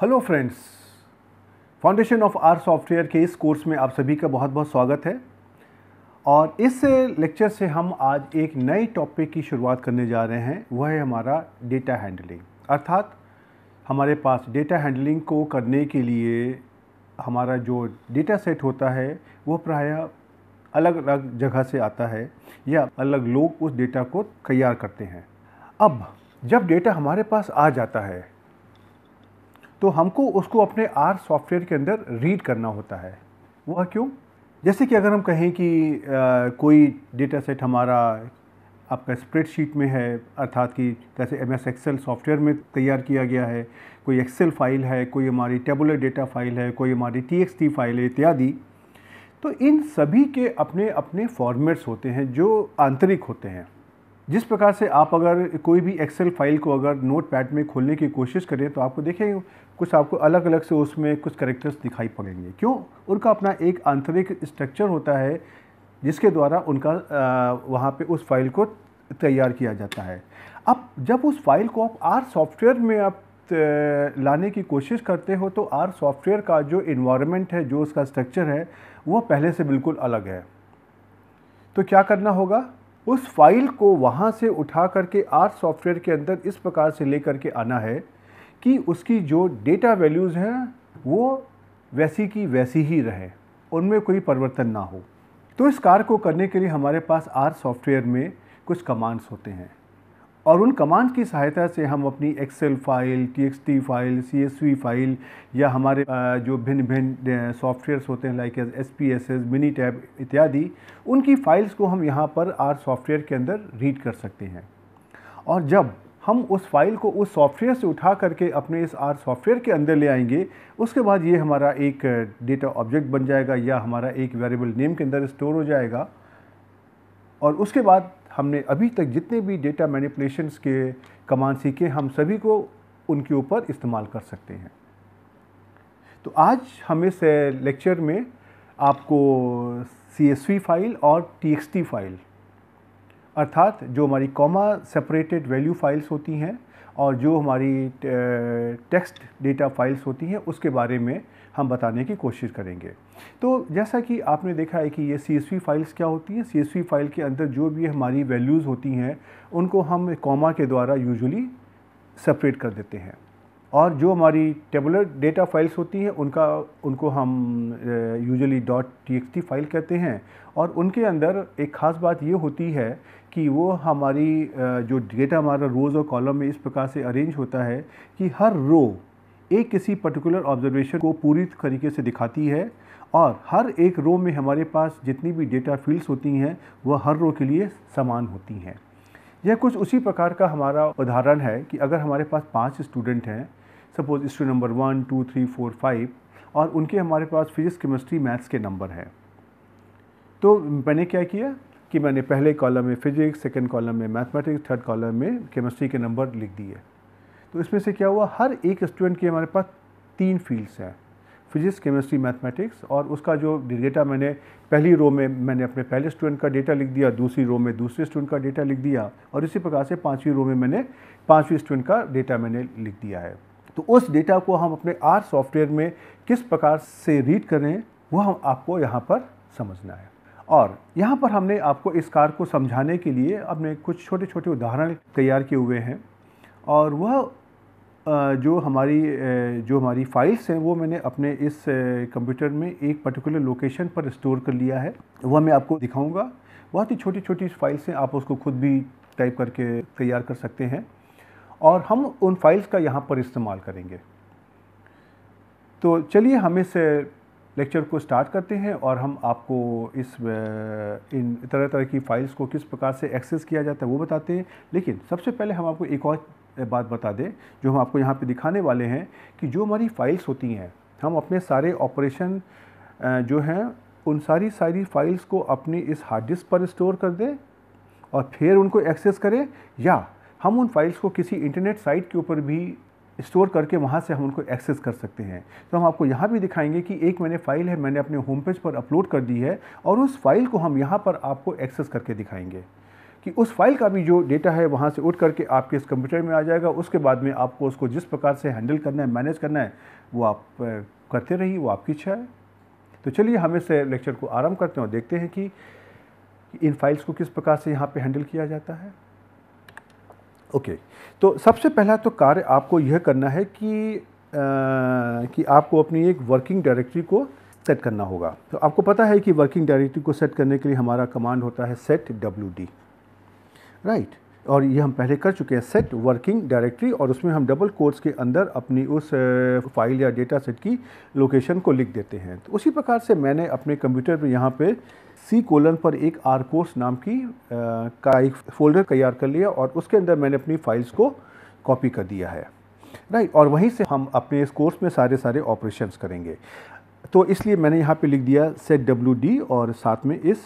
Hello friends foundation of R software के इस course में आप सभी का बहुत बहुत स्वागत है और इस लेक्चर से हम आज एक नए टॉपिक की शुरुआत करने जा रहे हैं वह है हमारा डेटा हैंडलिंग अर्थात हमारे पास डेटा हैंडलिंग को करने के लिए हमारा जो डेटा सेट होता है वो प्रायः अलग अलग जगह से आता है या अलग लोग उस डेटा को तैयार करते हैं अब जब डेटा हमारे पास आ जाता है तो हमको उसको अपने आर सॉफ्टवेयर के अंदर रीड करना होता है वह क्यों जैसे कि अगर हम कहें कि आ, कोई डेटा सेट हमारा आपका स्प्रेडशीट में है अर्थात कि जैसे एम एस एक्सेल सॉफ्टवेयर में तैयार किया गया है कोई एक्सेल फाइल है कोई हमारी टेबुलर डेटा फाइल है कोई हमारी टी एक्स टी फाइल है इत्यादि तो इन सभी के अपने अपने फॉर्मेट्स होते हैं जो आंतरिक होते हैं जिस प्रकार से आप अगर कोई भी एक्सेल फाइल को अगर नोट पैड में खोलने की कोशिश करें तो आपको देखेंगे कुछ आपको अलग अलग से उसमें कुछ करेक्टर्स दिखाई पड़ेंगे क्यों उनका अपना एक आंतरिक स्ट्रक्चर होता है जिसके द्वारा उनका वहाँ पे उस फाइल को तैयार किया जाता है अब जब उस फाइल को आप आर सॉफ्टवेयर में आप लाने की कोशिश करते हो तो आर सॉफ्टवेयर का जो इन्वायरमेंट है जो उसका स्ट्रक्चर है वो पहले से बिल्कुल अलग है तो क्या करना होगा उस फाइल को वहाँ से उठा करके आर सॉफ्टवेयर के अंदर इस प्रकार से ले करके आना है कि उसकी जो डेटा वैल्यूज़ हैं वो वैसी की वैसी ही रहे उनमें कोई परिवर्तन ना हो तो इस कार्य को करने के लिए हमारे पास आर सॉफ्टवेयर में कुछ कमांड्स होते हैं और उन कमांड की सहायता से हम अपनी Excel file T file C file या हमारे जो भिन्न भिन्न सॉफ्टवेयर्स होते हैं like S P S S Minitab इत्यादि उनकी फ़ाइल्स को हम यहाँ पर आर सॉफ्टवेयर के अंदर रीड कर सकते हैं और जब हम उस फाइल को उस सॉफ्टवेयर से उठा करके अपने इस आर सॉफ्टवेयर के अंदर ले आएंगे उसके बाद ये हमारा एक डेटा ऑब्जेक्ट बन जाएगा या हमारा एक वेरिएबल नेम के अंदर स्टोर हो जाएगा और उसके बाद हमने अभी तक जितने भी डेटा मैनिपुलेशंस के कमान सीखे हम सभी को उनके ऊपर इस्तेमाल कर सकते हैं तो आज हम इस लेक्चर में आपको सी फाइल और टी फाइल अर्थात जो हमारी कॉमा सेपरेटेड वैल्यू फाइल्स होती हैं और जो हमारी टेक्स्ट डेटा फाइल्स होती हैं उसके बारे में हम बताने की कोशिश करेंगे तो जैसा कि आपने देखा है कि ये सी फाइल्स क्या होती हैं सी फाइल के अंदर जो भी हमारी वैल्यूज़ होती हैं उनको हम कॉमा के द्वारा यूजुअली सेपरेट कर देते हैं और जो हमारी टेबुलर डेटा फाइल्स होती हैं उनका उनको हम यूजुअली डॉट टी फाइल कहते हैं और उनके अंदर एक ख़ास बात ये होती है कि वो हमारी जो डेटा हमारा रोज़ और कॉलम में इस प्रकार से अरेंज होता है कि हर रो एक किसी पर्टिकुलर ऑब्जर्वेशन को पूरी तरीके से दिखाती है और हर एक रो में हमारे पास जितनी भी डेटा फील्ड्स होती हैं वह हर रो के लिए समान होती हैं यह कुछ उसी प्रकार का हमारा उदाहरण है कि अगर हमारे पास पाँच स्टूडेंट हैं suppose student number one two three four five और उनके हमारे पास फिजिक्स केमिस्ट्री मैथ्स के नंबर हैं तो मैंने क्या किया कि मैंने पहले कॉलम में फिजिक्स सेकेंड कॉलम में मैथमेटिक्स थर्ड कॉलम में केमिस्ट्री के नंबर लिख दिए तो इसमें से क्या हुआ हर एक स्टूडेंट के हमारे पास तीन फील्ड्स हैं फिजिक्स केमिस्ट्री मैथमेटिक्स और उसका जो डेटा मैंने पहली रो में मैंने अपने पहले स्टूडेंट का डेटा लिख दिया दूसरी रो में दूसरे स्टूडेंट का डेटा लिख दिया और इसी प्रकार से पाँचवीं रो में मैंने पाँचवीं स्टूडेंट का डेटा मैंने लिख दिया है तो उस डेटा को हम अपने आर सॉफ्टवेयर में किस प्रकार से रीड करें वह हम आपको यहाँ पर समझना है और यहाँ पर हमने आपको इस कार को समझाने के लिए अपने कुछ छोटे छोटे उदाहरण तैयार किए हुए हैं और वह जो हमारी जो हमारी फाइल्स हैं वो मैंने अपने इस कंप्यूटर में एक पर्टिकुलर लोकेशन पर स्टोर कर लिया है वह मैं आपको दिखाऊंगा बहुत ही छोटी छोटी फाइल्स हैं आप उसको खुद भी टाइप करके तैयार कर सकते हैं और हम उन फाइल्स का यहाँ पर इस्तेमाल करेंगे तो चलिए हम इस लेक्चर को स्टार्ट करते हैं और हम आपको इस इन तरह तरह की फ़ाइल्स को किस प्रकार से एक्सेस किया जाता है वो बताते हैं लेकिन सबसे पहले हम आपको एक और बात बता दें जो हम आपको यहाँ पे दिखाने वाले हैं कि जो हमारी फ़ाइल्स होती हैं हम अपने सारे ऑपरेशन जो हैं उन सारी सारी फ़ाइल्स को अपनी इस हार्ड डिस्क पर स्टोर कर दें और फिर उनको एक्सेस करें या हम उन फाइल्स को किसी इंटरनेट साइट के ऊपर भी स्टोर करके वहाँ से हम उनको एक्सेस कर सकते हैं तो हम आपको यहाँ भी दिखाएंगे कि एक मैंने फ़ाइल है मैंने अपने होम पेज पर अपलोड कर दी है और उस फाइल को हम यहाँ पर आपको एक्सेस करके दिखाएंगे कि उस फाइल का भी जो डेटा है वहाँ से उठ करके आपके इस कंप्यूटर में आ जाएगा उसके बाद में आपको उसको जिस प्रकार से हैंडल करना है मैनेज करना है वो आप करते रहिए वो आपकी इच्छा है तो चलिए हम इस लेक्चर को आराम करते हैं और देखते हैं कि इन फाइल्स को किस प्रकार से यहाँ पे हैंडल किया जाता है ओके okay. तो सबसे पहला तो कार्य आपको यह करना है कि आ, कि आपको अपनी एक वर्किंग डायरेक्टरी को सेट करना होगा तो आपको पता है कि वर्किंग डायरेक्टरी को सेट करने के लिए हमारा कमांड होता है सेट डब्ल्यू डी राइट और ये हम पहले कर चुके हैं सेट वर्किंग डायरेक्टरी और उसमें हम डबल कोर्स के अंदर अपनी उस फाइल या डेटा सेट की लोकेशन को लिख देते हैं तो उसी प्रकार से मैंने अपने कंप्यूटर पर यहाँ पे सी कोलन पर एक आर कोर्स नाम की आ, का एक फोल्डर तैयार कर लिया और उसके अंदर मैंने अपनी फाइल्स को कॉपी कर दिया है राइट और वहीं से हम अपने इस कोर्स में सारे सारे ऑपरेशंस करेंगे तो इसलिए मैंने यहाँ पे लिख दिया सेट डब्ल्यू डी और साथ में इस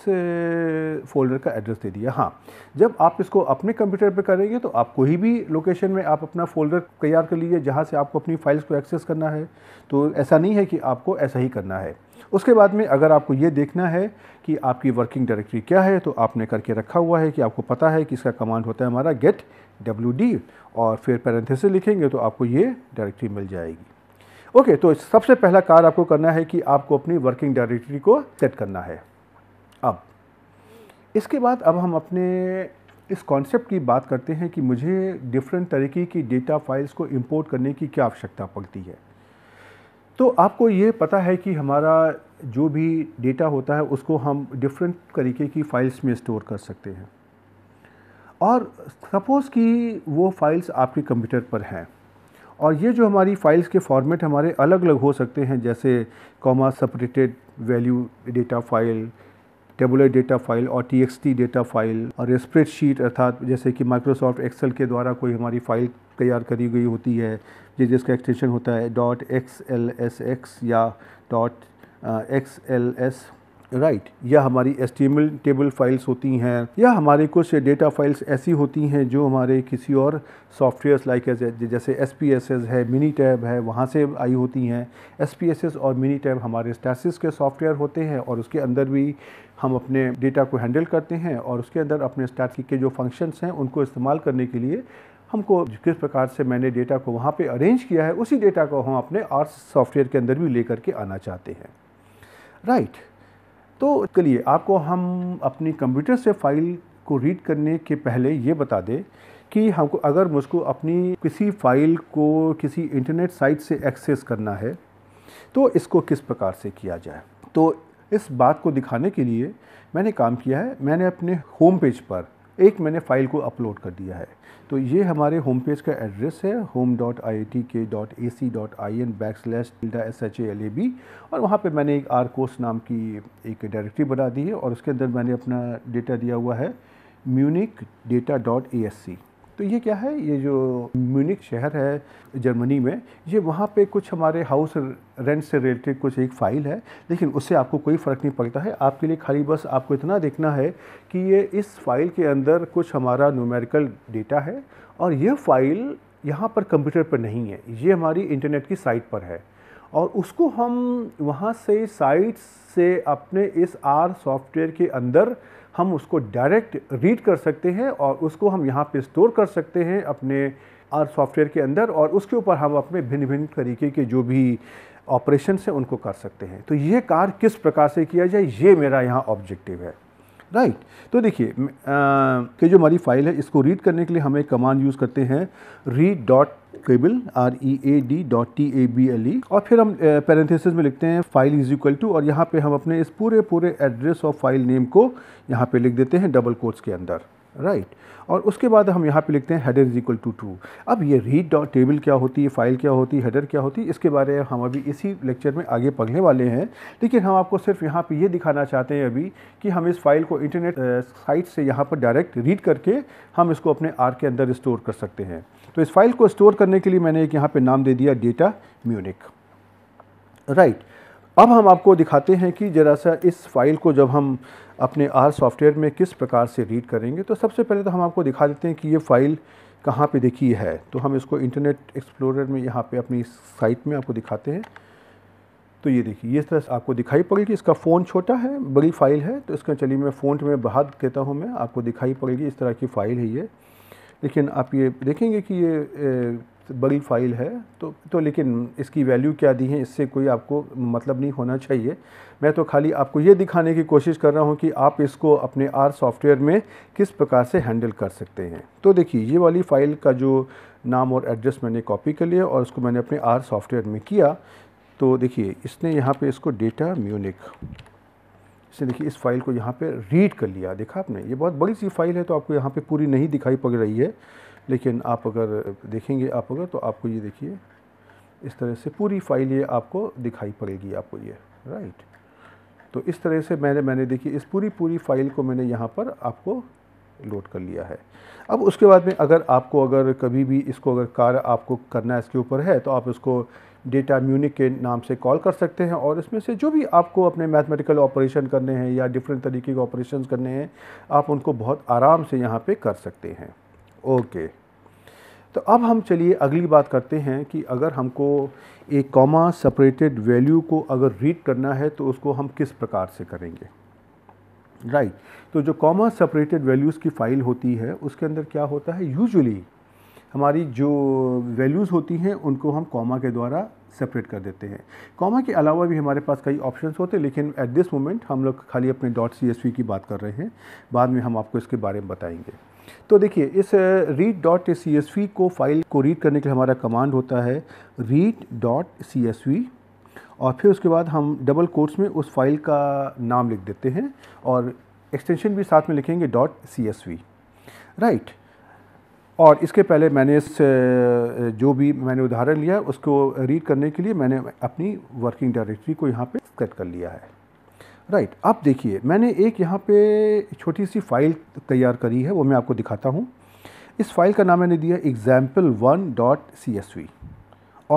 फोल्डर का एड्रेस दे दिया हाँ जब आप इसको अपने कंप्यूटर पे करेंगे तो आप कोई भी लोकेशन में आप अपना फोल्डर तैयार कर लीजिए जहाँ से आपको अपनी फाइल्स को एक्सेस करना है तो ऐसा नहीं है कि आपको ऐसा ही करना है उसके बाद में अगर आपको ये देखना है कि आपकी वर्किंग डायरेक्टरी क्या है तो आपने करके रखा हुआ है कि आपको पता है कि इसका कमांड होता है हमारा गेट डब्ल्यू और फिर पैरेंथेसिस लिखेंगे तो आपको ये डायरेक्टरी मिल जाएगी ओके तो सबसे पहला कार्य आपको करना है कि आपको अपनी वर्किंग डायरेक्टरी को सेट करना है अब इसके बाद अब हम अपने इस कॉन्सेप्ट की बात करते हैं कि मुझे डिफरेंट तरीके की डेटा फाइल्स को इंपोर्ट करने की क्या आवश्यकता पड़ती है तो आपको ये पता है कि हमारा जो भी डेटा होता है उसको हम डिफरेंट तरीके की फ़ाइल्स में स्टोर कर सकते हैं और सपोज़ कि वो फ़ाइल्स आपके कंप्यूटर पर हैं और ये जो हमारी फ़ाइल्स के फॉर्मेट हमारे अलग अलग हो सकते हैं जैसे comma separated value data file tabular data file और टी डेटा फाइल और स्प्रेडशीट अर्थात जैसे कि माइक्रोसॉफ्ट एक्सेल के द्वारा कोई हमारी फ़ाइल तैयार करी गई होती है जिसका एक्सटेंशन होता है dot X L S X या dot X L S right right. या हमारी एस्टिमेल टेबल फाइल्स होती हैं या हमारे कुछ डेटा फाइल्स ऐसी होती हैं जो हमारे किसी और सॉफ्टवेयर्स लाइक जैसे एस पी एस एस है मिनी टैब है वहाँ से आई होती हैं एस पी एस एस और मिनी टैब हमारे स्टैसिस के सॉफ्टवेयर होते हैं और उसके अंदर भी हम अपने डेटा को हैंडल करते हैं और उसके अंदर अपने स्टैटिक के जो फंक्शंस हैं उनको इस्तेमाल करने के लिए हमको किस प्रकार से मैंने डेटा को वहाँ पे अरेंज किया है उसी डेटा को हम अपने आर्ट्स सॉफ्टवेयर के अंदर भी ले करके आना चाहते हैं राइट right. तो इसके लिए आपको हम अपनी कंप्यूटर से फाइल को रीड करने के पहले ये बता दें कि हमको अगर मुझको अपनी किसी फाइल को किसी इंटरनेट साइट से एक्सेस करना है तो इसको किस प्रकार से किया जाए तो इस बात को दिखाने के लिए मैंने काम किया है मैंने अपने होम पेज पर एक मैंने फ़ाइल को अपलोड कर दिया है तो ये हमारे होम पेज का एड्रेस है home dot I T K dot A C dot I N back slash tilde S H L A B और वहाँ पे मैंने एक आर कोर्स नाम की एक डायरेक्टरी बना दी है और उसके अंदर मैंने अपना डेटा दिया हुआ है Munich data dot A S C तो ये क्या है ये जो म्यूनिक शहर है जर्मनी में ये वहाँ पे कुछ हमारे हाउस रेंट से रिलेटेड कुछ एक फ़ाइल है लेकिन उससे आपको कोई फ़र्क नहीं पड़ता है आपके लिए खाली बस आपको इतना देखना है कि ये इस फाइल के अंदर कुछ हमारा न्यूमेरिकल डेटा है और ये फाइल यहाँ पर कंप्यूटर पर नहीं है ये हमारी इंटरनेट की साइट पर है और उसको हम वहाँ से साइट से अपने इस आर सॉफ्टवेयर के अंदर हम उसको डायरेक्ट रीड कर सकते हैं और उसको हम यहाँ पे स्टोर कर सकते हैं अपने आर सॉफ्टवेयर के अंदर और उसके ऊपर हम अपने भिन्न भिन्न तरीके के जो भी ऑपरेशन हैं उनको कर सकते हैं तो ये कार्य किस प्रकार से किया जाए ये मेरा यहाँ ऑब्जेक्टिव है राइट right. तो देखिए कि जो हमारी फाइल है इसको रीड करने के लिए हम एक कमांड यूज़ करते हैं read dot table R E A D dot T A B L E और फिर हम पैरेंथिस में लिखते हैं फाइल इज इक्वल टू और यहाँ पे हम अपने इस पूरे पूरे एड्रेस और फाइल नेम को यहाँ पे लिख देते हैं डबल कोर्स के अंदर राइट right. और उसके बाद हम यहाँ पे लिखते हैं header is equal to true अब ये रीड डॉट टेबल क्या होती है फाइल क्या होती है हेडर क्या होती है इसके बारे में हम अभी इसी लेक्चर में आगे पढ़ने वाले हैं लेकिन हम आपको सिर्फ यहाँ पे ये दिखाना चाहते हैं अभी कि हम इस फाइल को इंटरनेट साइट से यहाँ पर डायरेक्ट रीड करके हम इसको अपने आर के अंदर स्टोर कर सकते हैं तो इस फाइल को स्टोर करने के लिए मैंने एक यहाँ पर नाम दे दिया डेटा म्यूनिक राइट अब हम आपको दिखाते हैं कि ज़रा सा इस फाइल को जब हम अपने आर सॉफ्टवेयर में किस प्रकार से रीड करेंगे तो सबसे पहले तो हम आपको दिखा देते हैं कि ये फ़ाइल कहाँ पे देखी है तो हम इसको इंटरनेट एक्सप्लोरर में यहाँ पे अपनी साइट में आपको दिखाते हैं तो ये देखिए इस तरह से आपको दिखाई पड़ेगी इसका फ़ोन छोटा है बड़ी फ़ाइल है तो इसका चलिए मैं फ़ोन में बाहर कहता हूँ मैं आपको दिखाई पड़ेगी इस तरह की फ़ाइल है ये लेकिन आप ये देखेंगे कि ये बड़ी फ़ाइल है तो तो लेकिन इसकी वैल्यू क्या दी है इससे कोई आपको मतलब नहीं होना चाहिए मैं तो खाली आपको ये दिखाने की कोशिश कर रहा हूँ कि आप इसको अपने आर सॉफ्टवेयर में किस प्रकार से हैंडल कर सकते हैं तो देखिए ये वाली फ़ाइल का जो नाम और एड्रेस मैंने कॉपी कर लिया और उसको मैंने अपने आर सॉफ्टवेयर में किया तो देखिए इसने यहाँ पर इसको डेटा म्यूनिक इसने देखिए इस फाइल को यहाँ पर रीड कर लिया देखा आपने ये बहुत बड़ी सी फाइल है तो आपको यहाँ पर पूरी नहीं दिखाई पड़ रही है लेकिन आप अगर देखेंगे आप अगर तो आपको ये देखिए इस तरह से पूरी फाइल ये आपको दिखाई पड़ेगी आपको ये राइट तो इस तरह से मैंने मैंने देखी इस पूरी पूरी फाइल को मैंने यहाँ पर आपको लोड कर लिया है अब उसके बाद में अगर आपको अगर कभी भी इसको अगर कार्य आपको करना इसके ऊपर है तो आप इसको डेटा म्यूनिक के नाम से कॉल कर सकते हैं और इसमें से जो भी आपको अपने मैथमेटिकल ऑपरेशन करने हैं या डिफरेंट तरीके के ऑपरेशन करने हैं आप उनको बहुत आराम से यहाँ पर कर सकते हैं ओके तो अब हम चलिए अगली बात करते हैं कि अगर हमको एक कॉमा सेपरेटेड वैल्यू को अगर रीड करना है तो उसको हम किस प्रकार से करेंगे राइट right. तो जो कॉमा सेपरेटेड वैल्यूज़ की फ़ाइल होती है उसके अंदर क्या होता है यूजुअली हमारी जो वैल्यूज़ होती हैं उनको हम कॉमा के द्वारा सेपरेट कर देते हैं कॉमा के अलावा भी हमारे पास कई ऑप्शंस होते हैं लेकिन एट दिस मोमेंट हम लोग खाली अपने डॉट सी की बात कर रहे हैं बाद में हम आपको इसके बारे में बताएंगे तो देखिए इस read dot C S V को फाइल को रीड करने के लिए हमारा कमांड होता है read dot C S V और फिर उसके बाद हम डबल कोर्स में उस फाइल का नाम लिख देते हैं और एक्सटेंशन भी साथ में लिखेंगे dot C S V right और इसके पहले मैंने इस जो भी मैंने उदाहरण लिया उसको रीड करने के लिए मैंने अपनी वर्किंग डायरेक्टरी को यहाँ पे सेट कर लिया है राइट right, आप देखिए मैंने एक यहाँ पे छोटी सी फाइल तैयार करी है वो मैं आपको दिखाता हूँ इस फाइल का नाम मैंने दिया example one dot C S V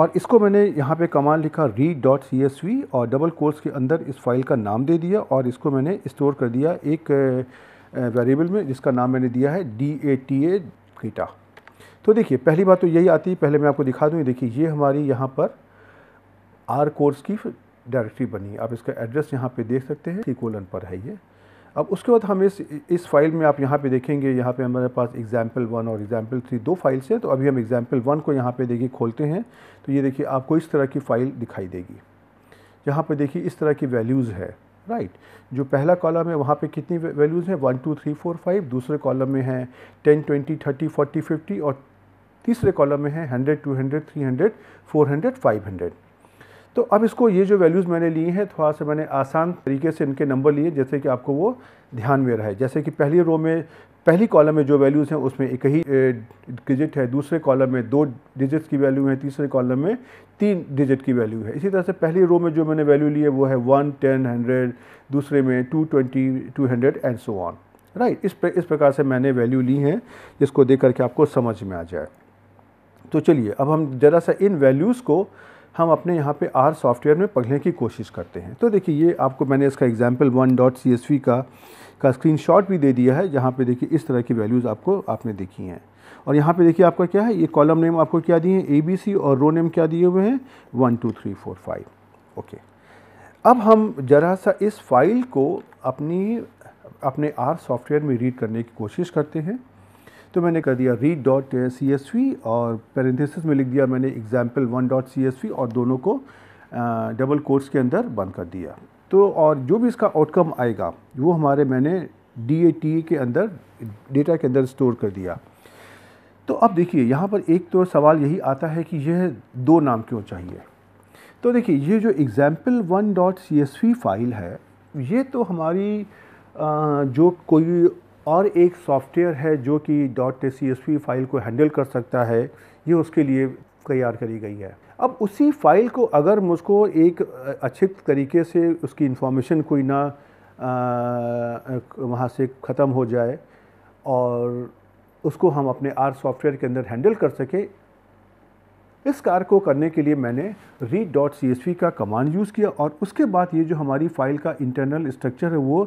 और इसको मैंने यहाँ पे कमाल लिखा read dot C S V और डबल कोर्स के अंदर इस फाइल का नाम दे दिया और इसको मैंने स्टोर कर दिया एक वेरिएबल में जिसका नाम मैंने दिया है डी ए टी ए कीटा तो देखिए पहली बात तो यही आती है पहले मैं आपको दिखा दूँ देखिए ये हमारी यहाँ पर आर कोर्स की डायरेक्टरी बनी आप इसका एड्रेस यहाँ पे देख सकते हैं कोलन पर है ये अब उसके बाद हम इस इस फाइल में आप यहाँ पे देखेंगे यहाँ पे हमारे पास एग्जाम्पल वन और एग्जाम्पल थ्री दो फाइल्स हैं तो अभी हम एग्जाम्पल वन को यहाँ पे देखिए खोलते हैं तो ये देखिए आपको इस तरह की फ़ाइल दिखाई देगी यहाँ पे देखिए इस तरह की वैल्यूज़ है राइट right. जो पहला कॉलम है वहाँ पे कितनी वैल्यूज़ हैं one two three four five दूसरे कॉलम में हैं ten twenty thirty forty fifty और तीसरे कॉलम में है hundred two hundred three hundred four hundred five hundred तो अब इसको ये जो वैल्यूज़ मैंने लिए हैं थोड़ा सा मैंने आसान तरीके से इनके नंबर लिए जैसे कि आपको वो ध्यान में रहे जैसे कि पहली रो में पहली कॉलम में जो वैल्यूज़ हैं उसमें एक ही डिजिट है दूसरे कॉलम में दो डिजिट्स की वैल्यू है तीसरे कॉलम में तीन डिजिट की वैल्यू है इसी तरह से पहली रो में जो मैंने वैल्यू लिए वो है वन टेन हंड्रेड दूसरे में two twenty two hundred and so on right इस प्र, इस प्रकार से मैंने वैल्यू ली हैं जिसको देख करके आपको समझ में आ जाए तो चलिए अब हम ज़रा सा इन वैल्यूज़ को हम अपने यहाँ पे आर सॉफ्टवेयर में पढ़ने की कोशिश करते हैं तो देखिए ये आपको मैंने इसका example one dot C S V का का शॉट भी दे दिया है जहाँ पे देखिए इस तरह की वैल्यूज़ आपको आपने देखी हैं और यहाँ पे देखिए आपका क्या है ये कॉलम नेम आपको क्या दिए हैं ए बी सी और रो नेम क्या दिए हुए हैं one two three four five okay अब हम ज़रा सा इस फाइल को अपनी अपने आर सॉफ्टवेयर में रीड करने की कोशिश करते हैं तो मैंने कर दिया read dot C S V और पेरेंथेसिस में लिख दिया मैंने example one dot C S V और दोनों को डबल कोर्स के अंदर बंद कर दिया तो और जो भी इसका आउटकम आएगा वो हमारे मैंने डी ए टी के अंदर डेटा के अंदर स्टोर कर दिया तो अब देखिए यहाँ पर एक तो सवाल यही आता है कि यह दो नाम क्यों चाहिए तो देखिए ये जो example one dot C S V file है ये तो हमारी आ, जो कोई और एक सॉफ्टवेयर है जो कि डॉट फाइल को हैंडल कर सकता है ये उसके लिए तैयार करी गई है अब उसी फ़ाइल को अगर मुझको एक अच्छे तरीके से उसकी इंफॉर्मेशन कोई ना वहाँ से ख़त्म हो जाए और उसको हम अपने आर सॉफ्टवेयर के अंदर हैंडल कर सके इस कार्य को करने के लिए मैंने रीड डॉट सी का कमांड यूज़ किया और उसके बाद ये जो हमारी फ़ाइल का इंटरनल स्ट्रक्चर है वो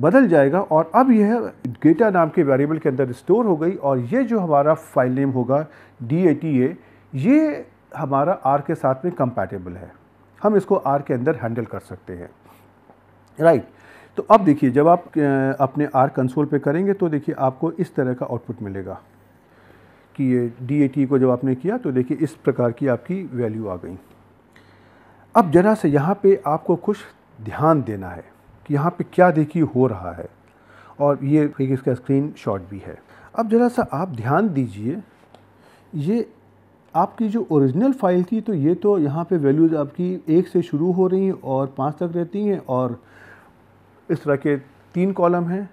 बदल जाएगा और अब यह डेटा नाम के वेरिएबल के अंदर स्टोर हो गई और ये जो हमारा फाइल नेम होगा डी ए टी ए ये हमारा आर के साथ में कंपैटिबल है हम इसको आर के अंदर हैंडल कर सकते हैं राइट right. तो अब देखिए जब आप अपने आर कंसोल पे करेंगे तो देखिए आपको इस तरह का आउटपुट मिलेगा कि ये डी ए टी को जब आपने किया तो देखिए इस प्रकार की आपकी वैल्यू आ गई अब ज़रा से यहाँ पे आपको कुछ ध्यान देना है कि यहाँ पे क्या देखिए हो रहा है और ये एक इसका स्क्रीन शॉट भी है अब ज़रा सा आप ध्यान दीजिए ये आपकी जो ओरिजिनल फ़ाइल थी तो ये तो यहाँ पे वैल्यूज़ आपकी एक से शुरू हो रही हैं और पाँच तक रहती हैं और इस तरह के तीन कॉलम हैं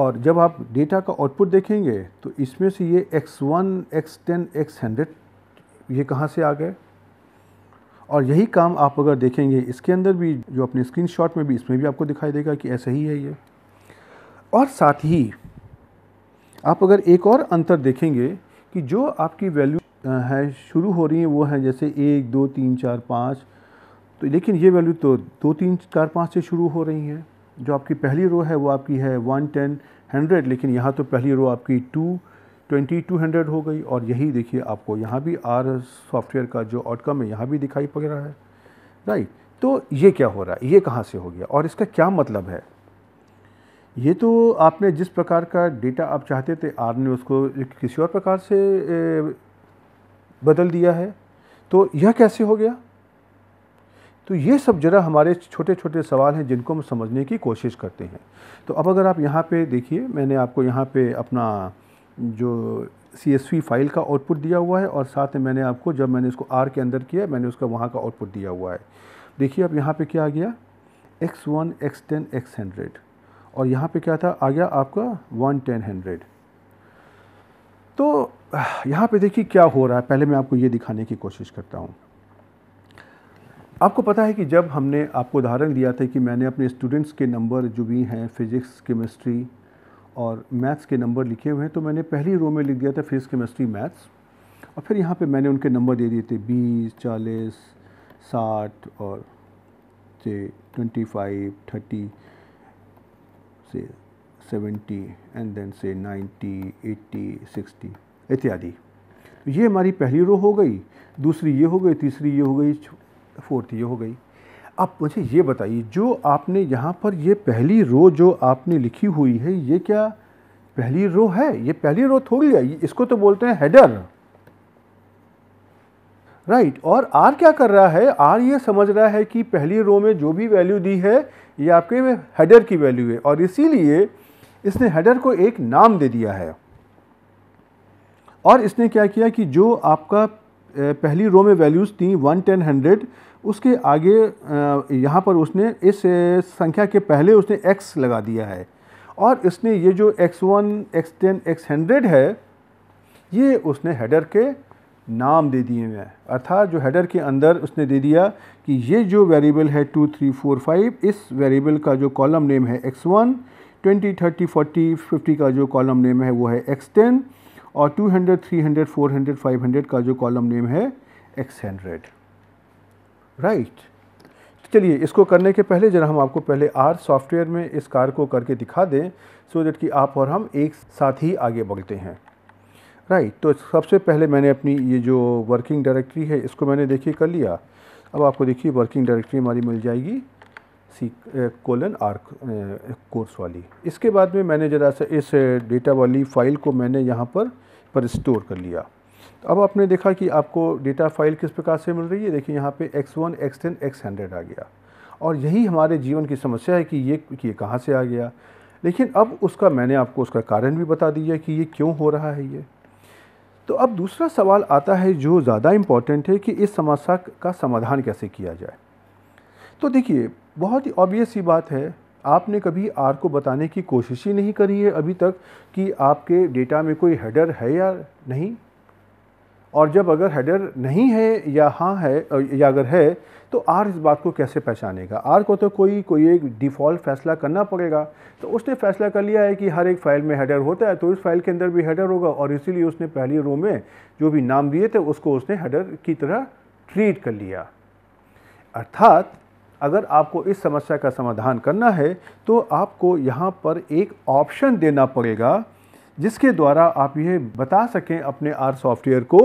और जब आप डेटा का आउटपुट देखेंगे तो इसमें से ये x1, x10, x100 ये कहाँ से आ गए और यही काम आप अगर देखेंगे इसके अंदर भी जो अपने स्क्रीन में भी इसमें भी आपको दिखाई देगा कि ऐसा ही है ये और साथ ही आप अगर एक और अंतर देखेंगे कि जो आपकी वैल्यू है शुरू हो रही है वो है जैसे एक दो तीन चार पाँच तो लेकिन ये वैल्यू तो दो तीन चार पाँच से शुरू हो रही हैं जो आपकी पहली रो है वो आपकी है वन टेन हंड्रेड लेकिन यहाँ तो पहली रो आपकी टू 2200 हो गई और यही देखिए आपको यहाँ भी आर सॉफ्टवेयर का जो आउटकम है यहाँ भी दिखाई पड़ रहा है राइट तो ये क्या हो रहा है ये कहाँ से हो गया और इसका क्या मतलब है ये तो आपने जिस प्रकार का डेटा आप चाहते थे आर ने उसको किसी और प्रकार से बदल दिया है तो यह कैसे हो गया तो ये सब जरा हमारे छोटे छोटे सवाल हैं जिनको हम समझने की कोशिश करते हैं तो अब अगर आप यहाँ पे देखिए मैंने आपको यहाँ पे अपना जो सी फाइल का आउटपुट दिया हुआ है और साथ में मैंने आपको जब मैंने इसको आर के अंदर किया मैंने उसका वहाँ का आउटपुट दिया हुआ है देखिए अब यहाँ पे क्या आ गया X one X ten X hundred और यहाँ पे क्या था आ गया आपका वन टेन हंड्रेड तो यहाँ पे देखिए क्या हो रहा है पहले मैं आपको ये दिखाने की कोशिश करता हूँ आपको पता है कि जब हमने आपको उदाहरण दिया था कि मैंने अपने स्टूडेंट्स के नंबर जो भी हैं फिज़िक्स केमिस्ट्री और मैथ्स के नंबर लिखे हुए हैं तो मैंने पहली रो में लिख दिया था फिजिक्स केमिस्ट्री मैथ्स और फिर यहाँ पे मैंने उनके नंबर दे दिए थे बीस चालीस साठ और से ट्वेंटी फाइव थर्टी से सेवेंटी एंड देन से नाइन्टी एट्टी सिक्सटी इत्यादि तो ये हमारी पहली रो हो गई दूसरी ये हो गई तीसरी ये हो गई फोर्थ ये हो गई आप मुझे ये बताइए जो आपने यहाँ पर ये पहली रो जो आपने लिखी हुई है ये क्या पहली रो है ये पहली रो थोड़ी है इसको तो बोलते हैं हेडर राइट right. और आर क्या कर रहा है आर ये समझ रहा है कि पहली रो में जो भी वैल्यू दी है ये आपके हेडर की वैल्यू है और इसीलिए इसने हेडर को एक नाम दे दिया है और इसने क्या किया कि जो आपका पहली रो में वैल्यूज़ थी वन टेन हंड्रेड उसके आगे यहाँ पर उसने इस संख्या के पहले उसने एक्स लगा दिया है और इसने ये जो X one X ten X hundred है ये उसने हेडर के नाम दे दिए हुए हैं अर्थात जो हेडर के अंदर उसने दे दिया कि ये जो वेरिएबल है टू थ्री फोर फाइव इस वेरिएबल का जो कॉलम नेम है X one twenty thirty forty fifty का जो कॉलम नेम है वो है एक्स टेन और two hundred three hundred four hundred five hundred का जो कॉलम नेम है एक्स हंड्रेड राइट right. तो चलिए इसको करने के पहले जरा हम आपको पहले आर सॉफ्टवेयर में इस कार को करके दिखा दें सो दैट कि आप और हम एक साथ ही आगे बढ़ते हैं राइट right. तो सबसे पहले मैंने अपनी ये जो वर्किंग डायरेक्टरी है इसको मैंने देखिए कर लिया अब आपको देखिए वर्किंग डायरेक्टरी हमारी मिल जाएगी सी कोलन आर कोर्स वाली इसके बाद में मैंने ज़रा सा इस डेटा वाली फ़ाइल को मैंने यहाँ पर पर स्टोर कर लिया अब आपने देखा कि आपको डेटा फाइल किस प्रकार से मिल रही है देखिए यहाँ पे x1, x10, x100 आ गया और यही हमारे जीवन की समस्या है कि ये कि ये कहाँ से आ गया लेकिन अब उसका मैंने आपको उसका कारण भी बता दिया कि ये क्यों हो रहा है ये तो अब दूसरा सवाल आता है जो ज़्यादा इम्पॉर्टेंट है कि इस समस्या का समाधान कैसे किया जाए तो देखिए बहुत ही ऑब्वियस सी बात है आपने कभी आर को बताने की कोशिश ही नहीं करी है अभी तक कि आपके डेटा में कोई हेडर है या नहीं और जब अगर हेडर नहीं है या हाँ है या अगर है तो आर इस बात को कैसे पहचानेगा आर को तो कोई कोई एक डिफ़ॉल्ट फैसला करना पड़ेगा तो उसने फैसला कर लिया है कि हर एक फ़ाइल में हेडर होता है तो इस फाइल के अंदर भी हेडर होगा और इसीलिए उसने पहली रो में जो भी नाम दिए थे उसको उसने हेडर की तरह ट्रीट कर लिया अर्थात अगर आपको इस समस्या का समाधान करना है तो आपको यहाँ पर एक ऑप्शन देना पड़ेगा जिसके द्वारा आप यह बता सकें अपने आर सॉफ्टवेयर को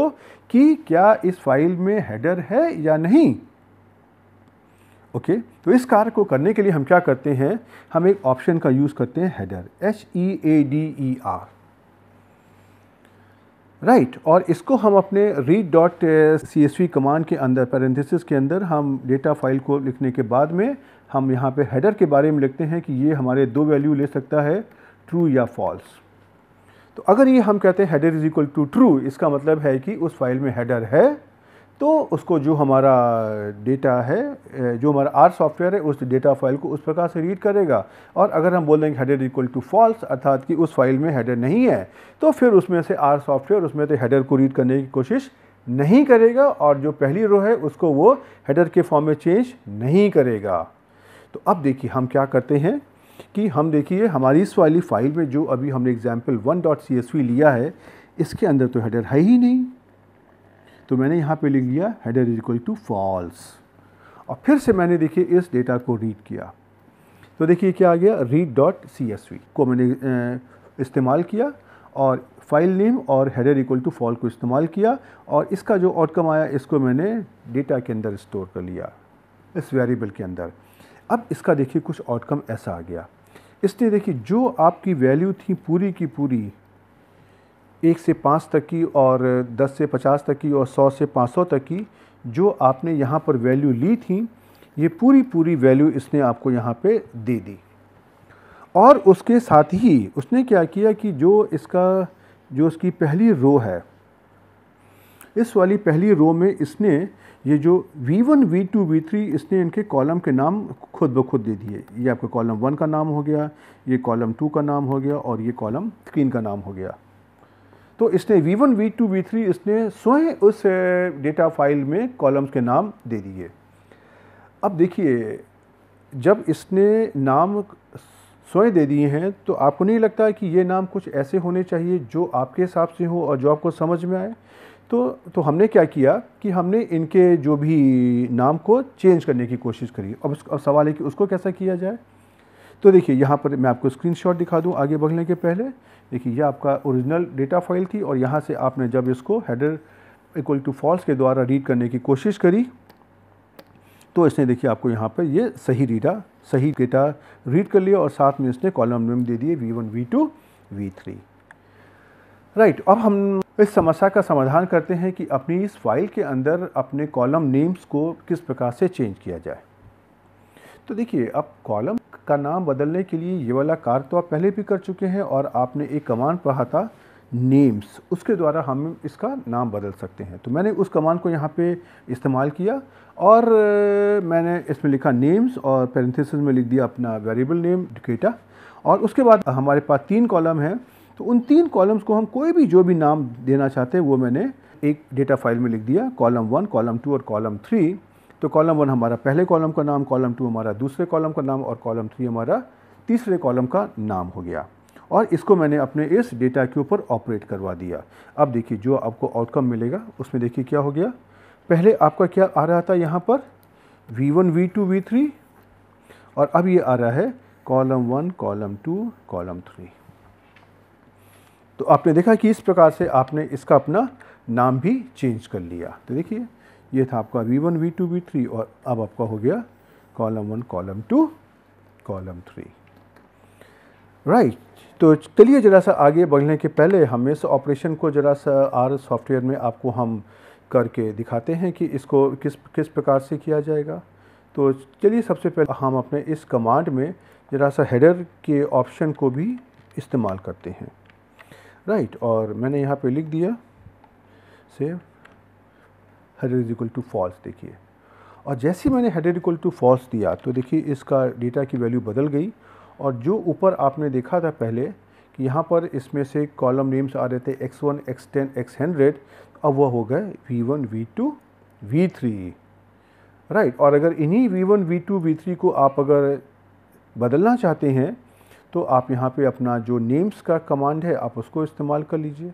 कि क्या इस फाइल में हेडर है या नहीं ओके okay, तो इस कार्य को करने के लिए हम क्या करते हैं हम एक ऑप्शन का यूज़ करते हैं header H E A D E R right और इसको हम अपने read dot C S V command के अंदर पैरेंथिस के अंदर हम डेटा फाइल को लिखने के बाद में हम यहाँ पे हेडर के बारे में लिखते हैं कि ये हमारे दो वैल्यू ले सकता है ट्रू या फॉल्स तो अगर ये हम कहते हैं header is equal to true इसका मतलब है कि उस फाइल में हेडर है तो उसको जो हमारा डेटा है जो हमारा आर सॉफ्टवेयर है उस डेटा फाइल को उस प्रकार से रीड करेगा और अगर हम बोल देंगे हेडर इक्वल टू फॉल्स अर्थात कि उस फाइल में हेडर नहीं है तो फिर उसमें से आर सॉफ्टवेयर उसमें से हेडर को रीड करने की कोशिश नहीं करेगा और जो पहली रो है उसको वो हेडर के फॉर्म में चेंज नहीं करेगा तो अब देखिए हम क्या करते हैं कि हम देखिए हमारी इस वाली फ़ाइल में जो अभी हमने example one dot C S V लिया है इसके अंदर तो हेडर है ही नहीं तो मैंने यहाँ पे लिख लिया header is equal to false और फिर से मैंने देखिए इस डेटा को रीड किया तो देखिए क्या आ गया read dot C S V को मैंने इस्तेमाल किया और फाइल नेम और हेडर इक्वल टू फॉल को इस्तेमाल किया और इसका जो आउटकम आया इसको मैंने डेटा के अंदर स्टोर कर लिया इस वेरिएबल के अंदर अब इसका देखिए कुछ आउटकम ऐसा आ गया इसने देखिए जो आपकी वैल्यू थी पूरी की पूरी एक से पाँच तक की और दस से पचास तक की और सौ से पाँच सौ तक की जो आपने यहाँ पर वैल्यू ली थी ये पूरी पूरी वैल्यू इसने आपको यहाँ पे दे दी और उसके साथ ही उसने क्या किया कि जो इसका जो उसकी पहली रो है इस वाली पहली रो में इसने ये जो V1, V2, V3 इसने इनके कॉलम के नाम खुद ब खुद दे दिए ये आपका कॉलम वन का नाम हो गया ये कॉलम टू का नाम हो गया और ये कॉलम तीन का नाम हो गया तो इसने V1, V2, V3 इसने स्वयं उस डेटा फाइल में कॉलम्स के नाम दे दिए अब देखिए जब इसने नाम स्वयं दे दिए हैं तो आपको नहीं लगता कि ये नाम कुछ ऐसे होने चाहिए जो आपके हिसाब से हो और जो आपको समझ में आए तो तो हमने क्या किया कि हमने इनके जो भी नाम को चेंज करने की कोशिश करी अब उस अब सवाल है कि उसको कैसा किया जाए तो देखिए यहाँ पर मैं आपको स्क्रीनशॉट दिखा दूँ आगे बढ़ने के पहले देखिए यह आपका ओरिजिनल डेटा फाइल थी और यहाँ से आपने जब इसको हेडर इक्वल टू फॉल्स के द्वारा रीड करने की कोशिश करी तो इसने देखिए आपको यहाँ पर ये सही डेटा सही डेटा रीड कर लिया और साथ में इसने कॉलम नेम दे दिए V one V two V three right right, अब हम इस समस्या का समाधान करते हैं कि अपनी इस फाइल के अंदर अपने कॉलम नेम्स को किस प्रकार से चेंज किया जाए तो देखिए अब कॉलम का नाम बदलने के लिए ये वाला कार्य तो आप पहले भी कर चुके हैं और आपने एक कमांड पढ़ा था नेम्स उसके द्वारा हम इसका नाम बदल सकते हैं तो मैंने उस कमांड को यहाँ पे इस्तेमाल किया और मैंने इसमें लिखा नेम्स और पेरेंथिस में लिख दिया अपना वेरिएबल नेम डेटा और उसके बाद हमारे पास तीन कॉलम हैं तो उन तीन कॉलम्स को हम कोई भी जो भी नाम देना चाहते हैं वो मैंने एक डेटा फाइल में लिख दिया कॉलम वन कॉलम टू और कॉलम थ्री तो कॉलम वन हमारा पहले कॉलम का नाम कॉलम टू हमारा दूसरे कॉलम का नाम और कॉलम थ्री हमारा तीसरे कॉलम का नाम हो गया और इसको मैंने अपने इस डेटा के ऊपर ऑपरेट करवा दिया अब देखिए जो आपको आउटकम मिलेगा उसमें देखिए क्या हो गया पहले आपका क्या आ रहा था यहाँ पर V1, V2, V3 और अब ये आ रहा है column one column two column three तो आपने देखा कि इस प्रकार से आपने इसका अपना नाम भी चेंज कर लिया तो देखिए ये था आपका V one V two V three और अब आपका हो गया column one column two column three right तो चलिए ज़रा सा आगे बढ़ने के पहले हम इस ऑपरेशन को ज़रा सा आर सॉफ्टवेयर में आपको हम करके दिखाते हैं कि इसको किस किस प्रकार से किया जाएगा तो चलिए सबसे पहले हम अपने इस कमांड में ज़रा सा हेडर के ऑप्शन को भी इस्तेमाल करते हैं राइट और मैंने यहाँ पे लिख दिया save header is equal to false देखिए और जैसे मैंने हेडर इक्वल टू फॉल्स दिया तो देखिए इसका डेटा की वैल्यू बदल गई और जो ऊपर आपने देखा था पहले कि यहाँ पर इसमें से कॉलम नेम्स आ रहे थे X one X ten X hundred अब वह हो गए V one V two V three right और अगर इन्हीं V one V two V three को आप अगर बदलना चाहते हैं तो आप यहाँ पे अपना जो नेम्स का कमांड है आप उसको इस्तेमाल कर लीजिए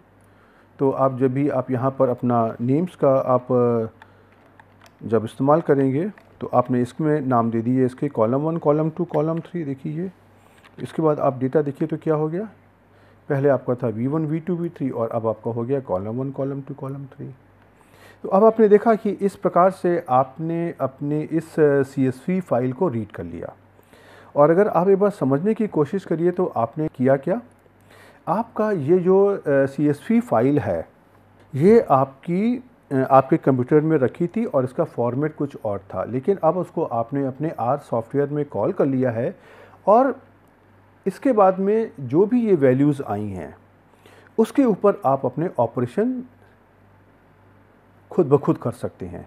तो आप जब भी आप यहाँ पर अपना नेम्स का आप जब इस्तेमाल करेंगे तो आपने इसमें नाम दे दिए इसके column one column two column three देखिए इसके बाद आप डेटा देखिए तो क्या हो गया पहले आपका था V one V two V three और अब आपका हो गया column one column two column three तो अब आपने देखा कि इस प्रकार से आपने अपने इस सी फाइल को रीड कर लिया और अगर आप एक बार समझने की कोशिश करिए तो आपने किया क्या आपका ये जो सी एस पी फाइल है ये आपकी आपके कंप्यूटर में रखी थी और इसका फॉर्मेट कुछ और था लेकिन अब उसको आपने अपने आर सॉफ्टवेयर में कॉल कर लिया है और इसके बाद में जो भी ये वैल्यूज़ आई हैं उसके ऊपर आप अपने ऑपरेशन खुद ब खुद कर सकते हैं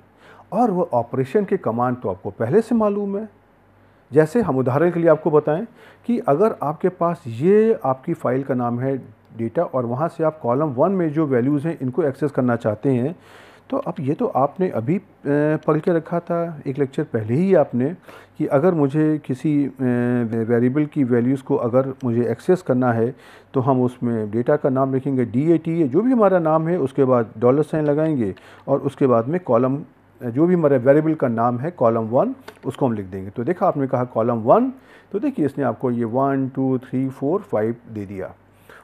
और वह ऑपरेशन के कमांड तो आपको पहले से मालूम है जैसे हम उदाहरण के लिए आपको बताएं कि अगर आपके पास ये आपकी फ़ाइल का नाम है डेटा और वहाँ से आप कॉलम वन में जो वैल्यूज़ हैं इनको एक्सेस करना चाहते हैं तो अब ये तो आपने अभी पढ़ के रखा था एक लेक्चर पहले ही आपने कि अगर मुझे किसी वेरिएबल की वैल्यूज़ को अगर मुझे एक्सेस करना है तो हम उसमें डेटा का नाम लिखेंगे डी ए टी ए जो भी हमारा नाम है उसके बाद डॉलर साइन लगाएंगे और उसके बाद में कॉलम जो भी हमारे वेरिएबल का नाम है कॉलम वन उसको हम लिख देंगे तो देखा आपने कहा कॉलम वन तो देखिए इसने आपको ये one two three four five दे दिया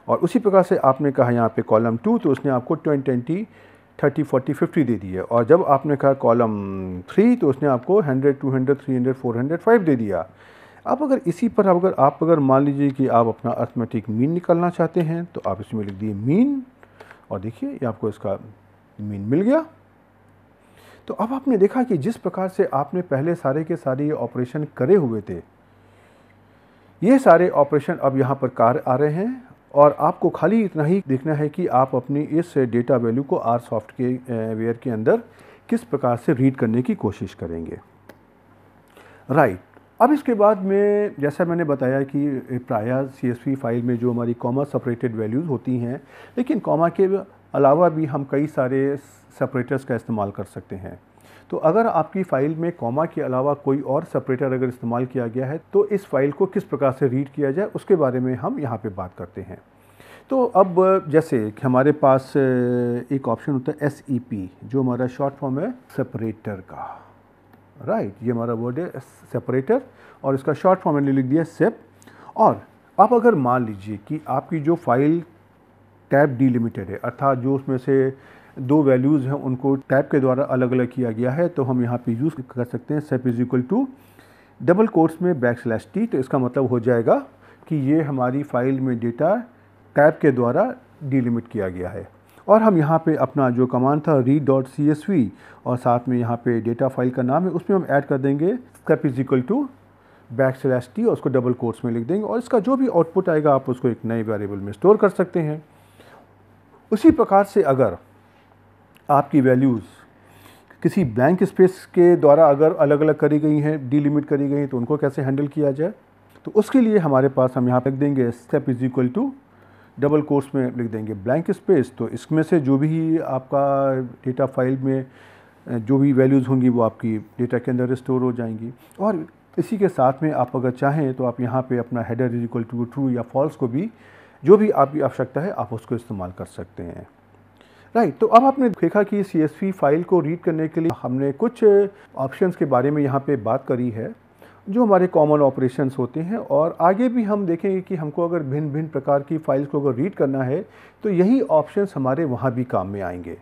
और उसी प्रकार से आपने कहा यहाँ पे कॉलम टू तो उसने आपको ट्वेंटी थर्टी फोर्टी फिफ्टी दे दिया और जब आपने कहा कॉलम थ्री तो उसने आपको hundred two hundred three hundred four hundred five दे दिया अब अगर इसी पर अगर आप अगर मान लीजिए कि आप अपना अर्थमेटिक मीन निकालना चाहते हैं तो आप इसमें लिख दिए मीन और देखिए ये आपको इसका मीन मिल गया तो अब आपने देखा कि जिस प्रकार से आपने पहले सारे के सारे ये ऑपरेशन करे हुए थे ये सारे ऑपरेशन अब यहाँ पर कार आ रहे हैं और आपको खाली इतना ही देखना है कि आप अपनी इस डेटा वैल्यू को आर सॉफ्ट के वेयर के अंदर किस प्रकार से रीड करने की कोशिश करेंगे राइट right. अब इसके बाद में जैसा मैंने बताया कि प्रायः सी फाइल में जो हमारी कॉमा सेपरेटेड वैल्यूज़ होती हैं लेकिन कॉमा के अलावा भी हम कई सारे सेपरेटर्स का इस्तेमाल कर सकते हैं तो अगर आपकी फ़ाइल में कॉमा के अलावा कोई और सेपरेटर अगर इस्तेमाल किया गया है तो इस फ़ाइल को किस प्रकार से रीड किया जाए उसके बारे में हम यहाँ पे बात करते हैं तो अब जैसे कि हमारे पास एक ऑप्शन होता है एस e जो हमारा शॉर्ट फॉर्म है सेपरेटर का राइट right, ये हमारा वर्ड है सेपरेटर और इसका शॉर्ट फॉर्म मैंने लिख दिया सेप और आप अगर मान लीजिए कि आपकी जो फाइल टैब डीलिमिटेड है अर्थात जो उसमें से दो वैल्यूज़ हैं उनको टैप के द्वारा अलग अलग किया गया है तो हम यहाँ पे यूज़ कर सकते हैं sep is equal to double quotes में बैक स्लैश टी तो इसका मतलब हो जाएगा कि ये हमारी फाइल में डेटा टैप के द्वारा डिलिमिट किया गया है और हम यहाँ पे अपना जो कमांड था read dot C S V और साथ में यहाँ पे डेटा फाइल का नाम है उसमें हम ऐड कर देंगे step is equal to backslash T और उसको डबल कोर्स में लिख देंगे और इसका जो भी आउटपुट आएगा आप उसको एक नए वेरिएबल में स्टोर कर सकते हैं उसी प्रकार से अगर आपकी वैल्यूज़ किसी ब्लैंक स्पेस के द्वारा अगर अलग अलग करी गई हैं डीलिमिट करी गई तो उनको कैसे हैंडल किया जाए तो उसके लिए हमारे पास हम यहाँ लिख देंगे step is equal to double quotes में लिख देंगे ब्लैंक स्पेस तो इसमें से जो भी आपका डेटा फाइल में जो भी वैल्यूज़ होंगी वो आपकी डेटा के अंदर स्टोर हो जाएंगी और इसी के साथ में आप अगर चाहें तो आप यहाँ पे अपना header is equal to true या फॉल्स को भी जो भी आपकी आवश्यकता है आप उसको इस्तेमाल कर सकते हैं राइट तो अब आपने देखा कि सी फाइल को रीड करने के लिए हमने कुछ ऑप्शंस के बारे में यहाँ पे बात करी है जो हमारे कॉमन ऑपरेशंस होते हैं और आगे भी हम देखेंगे कि हमको अगर भिन्न भिन्न प्रकार की फ़ाइल्स को अगर रीड करना है तो यही ऑप्शंस हमारे वहाँ भी काम में आएंगे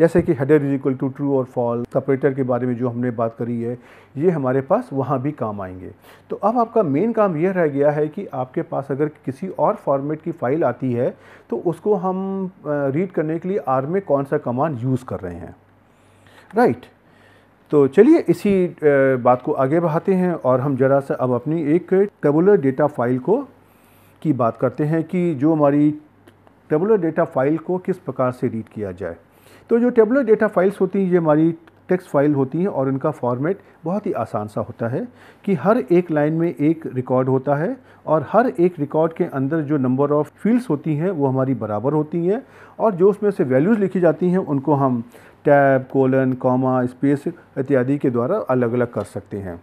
जैसे कि header is equal to true और फॉल सेपरेटर के बारे में जो हमने बात करी है ये हमारे पास वहाँ भी काम आएंगे तो अब आपका मेन काम यह रह गया है कि आपके पास अगर किसी और फॉर्मेट की फ़ाइल आती है तो उसको हम रीड करने के लिए आर में कौन सा कमांड यूज़ कर रहे हैं राइट right. तो चलिए इसी बात को आगे बढ़ाते हैं और हम ज़रा सा अब अपनी एक टेबुलर डेटा फाइल को की बात करते हैं कि जो हमारी टेबुलर डेटा फाइल को किस प्रकार से रीड किया जाए तो जो टेबलेट डेटा फाइल्स होती हैं ये हमारी टेक्स्ट फाइल होती हैं और इनका फॉर्मेट बहुत ही आसान सा होता है कि हर एक लाइन में एक रिकॉर्ड होता है और हर एक रिकॉर्ड के अंदर जो नंबर ऑफ़ फील्ड्स होती हैं वो हमारी बराबर होती हैं और जो उसमें से वैल्यूज़ लिखी जाती हैं उनको हम टैब कोलन कॉमा स्पेस इत्यादि के द्वारा अलग अलग कर सकते हैं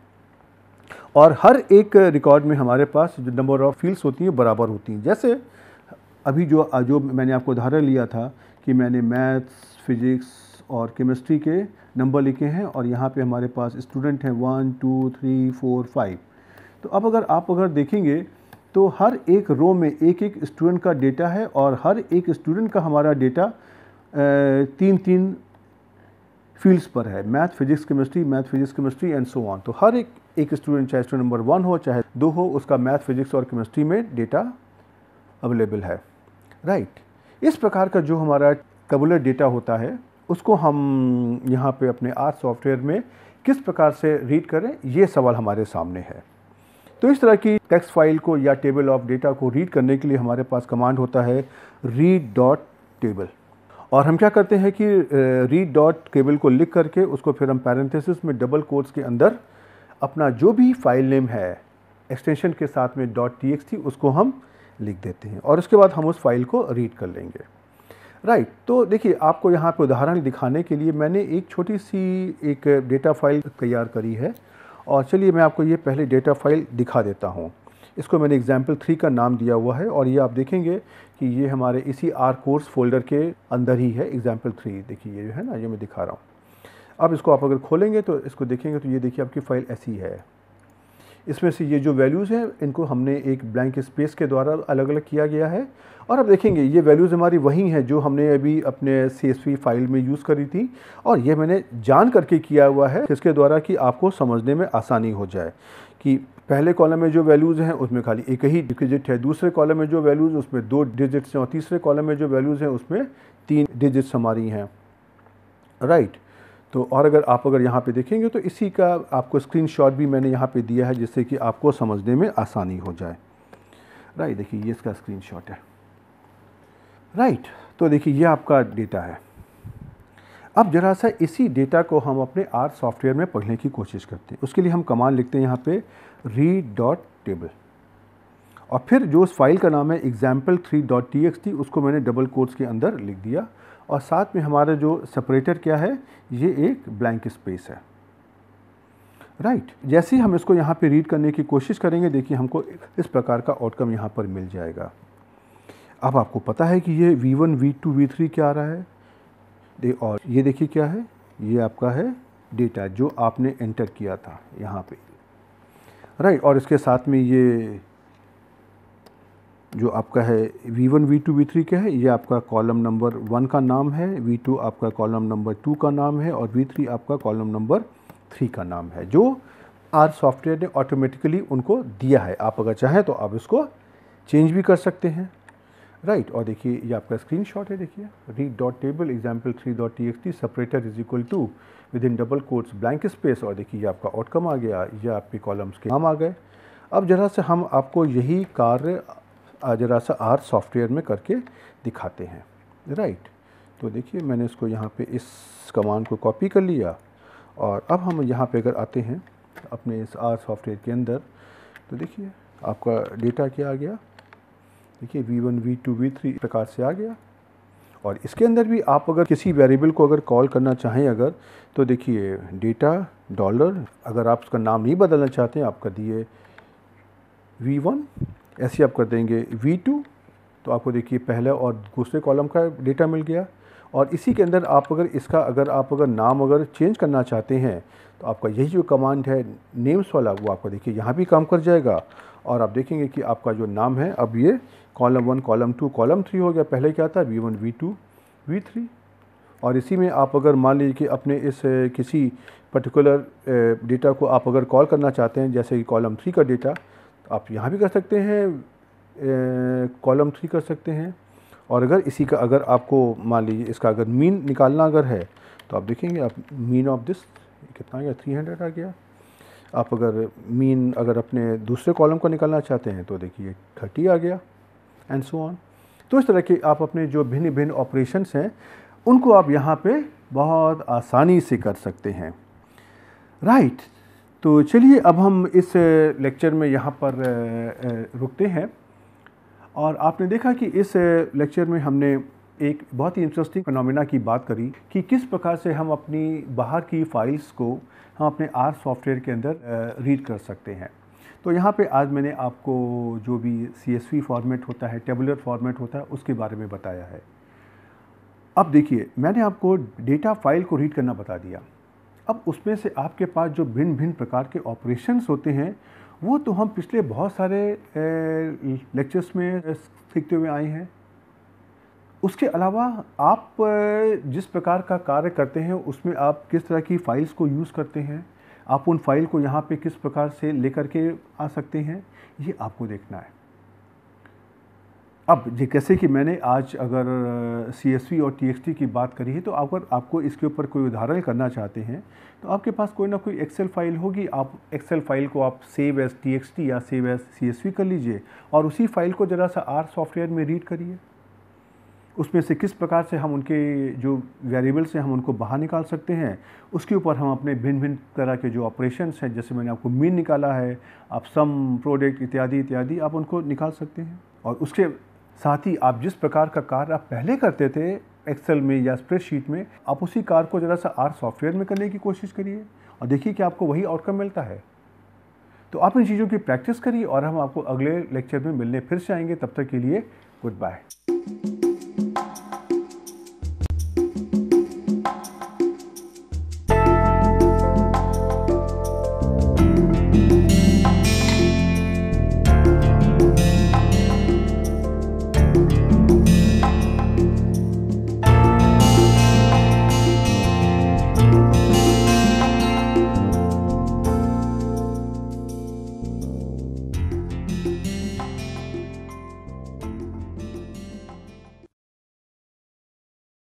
और हर एक रिकॉर्ड में हमारे पास जो नंबर ऑफ़ फील्ड्स होती हैं बराबर होती हैं जैसे अभी जो जो मैंने आपको उदाहरण लिया था कि मैंने मैथ्स फिज़िक्स और केमिस्ट्री के नंबर लिखे हैं और यहाँ पे हमारे पास स्टूडेंट हैं one two three four five तो अब अगर आप अगर देखेंगे तो हर एक रो में एक एक स्टूडेंट का डेटा है और हर एक स्टूडेंट का हमारा डेटा तीन तीन फील्ड्स पर है math physics chemistry math physics chemistry and so on तो हर एक एक स्टूडेंट चाहे स्टूडेंट नंबर वन हो चाहे दो हो उसका मैथ फिजिक्स और केमिस्ट्री में डेटा अवेलेबल है राइट right. इस प्रकार का जो हमारा टेबुलर डेटा होता है उसको हम यहाँ पे अपने आर सॉफ्टवेयर में किस प्रकार से रीड करें ये सवाल हमारे सामने है तो इस तरह की टेक्स्ट फाइल को या टेबल ऑफ डेटा को रीड करने के लिए हमारे पास कमांड होता है रीड डॉट टेबल और हम क्या करते हैं कि रीड डॉट टेबल को लिख करके उसको फिर हम पैरेंथेसिस में डबल कोर्स के अंदर अपना जो भी फाइल नेम है एक्सटेंशन के साथ में डॉट टी उसको हम लिख देते हैं और उसके बाद हम उस फाइल को रीड कर लेंगे राइट right. तो देखिए आपको यहाँ पे उदाहरण दिखाने के लिए मैंने एक छोटी सी एक डेटा फाइल तैयार करी है और चलिए मैं आपको ये पहले डेटा फाइल दिखा देता हूँ इसको मैंने एग्जाम्पल थ्री का नाम दिया हुआ है और ये आप देखेंगे कि ये हमारे इसी आर कोर्स फोल्डर के अंदर ही है एग्जाम्पल थ्री देखिए ये जो है ना ये मैं दिखा रहा हूँ अब इसको आप अगर खोलेंगे तो इसको देखेंगे तो ये देखिए आपकी फ़ाइल ऐसी है इसमें से ये जो वैल्यूज़ हैं इनको हमने एक ब्लैंक स्पेस के द्वारा अलग अलग किया गया है और अब देखेंगे ये वैल्यूज़ हमारी वही हैं जो हमने अभी अपने सी फाइल में यूज़ करी थी और ये मैंने जान करके किया हुआ है जिसके द्वारा कि आपको समझने में आसानी हो जाए कि पहले कॉलम में जो वैल्यूज़ हैं उसमें खाली एक ही डिजिट है दूसरे कॉलम में जो वैल्यूज़ उसमें दो डिजिट्स हैं और तीसरे कॉलम में जो वैल्यूज़ हैं उसमें तीन डिजिट्स हमारी हैं राइट right. तो और अगर आप अगर यहाँ पे देखेंगे तो इसी का आपको स्क्रीनशॉट भी मैंने यहाँ पे दिया है जिससे कि आपको समझने में आसानी हो जाए राइट देखिए ये इसका स्क्रीनशॉट है राइट तो देखिए ये आपका डेटा है अब ज़रा सा इसी डेटा को हम अपने आर सॉफ्टवेयर में पढ़ने की कोशिश करते हैं उसके लिए हम कमान लिखते हैं यहाँ पे रीड डॉट टेबल और फिर जो उस फाइल का नाम है एग्जाम्पल थ्री डॉट टी उसको मैंने डबल कोर्स के अंदर लिख दिया और साथ में हमारा जो सेपरेटर क्या है ये एक ब्लैंक स्पेस है राइट right. जैसे ही हम इसको यहाँ पे रीड करने की कोशिश करेंगे देखिए हमको इस प्रकार का आउटकम यहाँ पर मिल जाएगा अब आपको पता है कि ये V1, V2, V3 क्या आ रहा है और ये देखिए क्या है ये आपका है डेटा जो आपने एंटर किया था यहाँ पे राइट right, और इसके साथ में ये जो आपका है V1, V2, V3 क्या है ये आपका कॉलम नंबर वन का नाम है V2 आपका कॉलम नंबर टू का नाम है और V3 आपका कॉलम नंबर थ्री का नाम है जो आर सॉफ्टवेयर ने ऑटोमेटिकली उनको दिया है आप अगर चाहें तो आप इसको चेंज भी कर सकते हैं राइट right, और देखिए ये आपका स्क्रीन शॉट है देखिए read dot table example three dot T X T separator is equal to within double quotes blank space और देखिए ये आपका आउटकम आ गया ये आपके कॉलम्स के नाम आ गए अब जरा से हम आपको यही कार्य ज़रा सा आर सॉफ्टवेयर में करके दिखाते हैं राइट तो देखिए मैंने इसको यहाँ पे इस कमांड को कॉपी कर लिया और अब हम यहाँ पे अगर आते हैं अपने इस आर सॉफ्टवेयर के अंदर तो देखिए आपका डेटा क्या आ गया देखिए V one V two V three प्रकार से आ गया और इसके अंदर भी आप अगर किसी वेरिएबल को अगर कॉल करना चाहें अगर तो देखिए डेटा डॉलर अगर आप उसका नाम नहीं बदलना चाहते हैं आपका दिए वी वन ऐसे आप कर देंगे वी टू तो आपको देखिए पहले और दूसरे कॉलम का डेटा मिल गया और इसी के अंदर आप अगर इसका अगर आप अगर नाम अगर चेंज करना चाहते हैं तो आपका यही जो कमांड है नेम्स वाला वो आपको देखिए यहाँ भी काम कर जाएगा और आप देखेंगे कि आपका जो नाम है अब ये column one column two column three हो गया पहले क्या था V one V two V three और इसी में आप अगर मान लीजिए कि अपने इस किसी पर्टिकुलर डेटा को आप अगर कॉल करना चाहते हैं जैसे कि कॉलम थ्री का डेटा आप यहाँ भी कर सकते हैं कॉलम थ्री कर सकते हैं और अगर इसी का अगर आपको मान लीजिए इसका अगर मीन निकालना अगर है तो आप देखेंगे आप मीन ऑफ दिस कितना आ गया थ्री हंड्रेड आ गया आप अगर मीन अगर अपने दूसरे कॉलम को निकालना चाहते हैं तो देखिए थर्टी आ गया एंड सो ऑन तो इस तरह के आप अपने जो भिन्न भिन्न ऑपरेशंस हैं उनको आप यहाँ पे बहुत आसानी से कर सकते हैं राइट right. तो चलिए अब हम इस लेक्चर में यहाँ पर रुकते हैं और आपने देखा कि इस लेक्चर में हमने एक बहुत ही इंटरेस्टिंग फिनोमेना की बात करी कि किस प्रकार से हम अपनी बाहर की फाइल्स को हम अपने आर सॉफ्टवेयर के अंदर रीड कर सकते हैं तो यहाँ पे आज मैंने आपको जो भी सी फॉर्मेट होता है टेबुलर फॉर्मेट होता है उसके बारे में बताया है अब देखिए मैंने आपको डेटा फाइल को रीड करना बता दिया अब उसमें से आपके पास जो भिन्न भिन्न प्रकार के ऑपरेशंस होते हैं वो तो हम पिछले बहुत सारे लेक्चर्स में सीखते हुए आए हैं उसके अलावा आप जिस प्रकार का कार्य करते हैं उसमें आप किस तरह की फ़ाइल्स को यूज़ करते हैं आप उन फाइल को यहाँ पे किस प्रकार से लेकर के आ सकते हैं ये आपको देखना है अब जैसे कि मैंने आज अगर सी और टी की बात करी है तो अगर आपको इसके ऊपर कोई उदाहरण करना चाहते हैं तो आपके पास कोई ना कोई एक्सेल फाइल होगी आप एक्सेल फाइल को आप सेव एज टी या सेव एज सी कर लीजिए और उसी फाइल को ज़रा सा आर सॉफ्टवेयर में रीड करिए उसमें से किस प्रकार से हम उनके जो वेरिएबल्स हैं हम उनको बाहर निकाल सकते हैं उसके ऊपर हम अपने भिन्न भिन्न तरह के जो ऑपरेशंस हैं जैसे मैंने आपको मीन निकाला है आप सम प्रोडक्ट इत्यादि इत्यादि आप उनको निकाल सकते हैं और उसके साथ ही आप जिस प्रकार का कार्य आप पहले करते थे एक्सेल में या स्प्रेडशीट में आप उसी कार को ज़रा सा आर सॉफ्टवेयर में करने की कोशिश करिए और देखिए कि आपको वही आउटकम मिलता है तो आप इन चीज़ों की प्रैक्टिस करिए और हम आपको अगले लेक्चर में मिलने फिर से आएंगे तब तक के लिए गुड बाय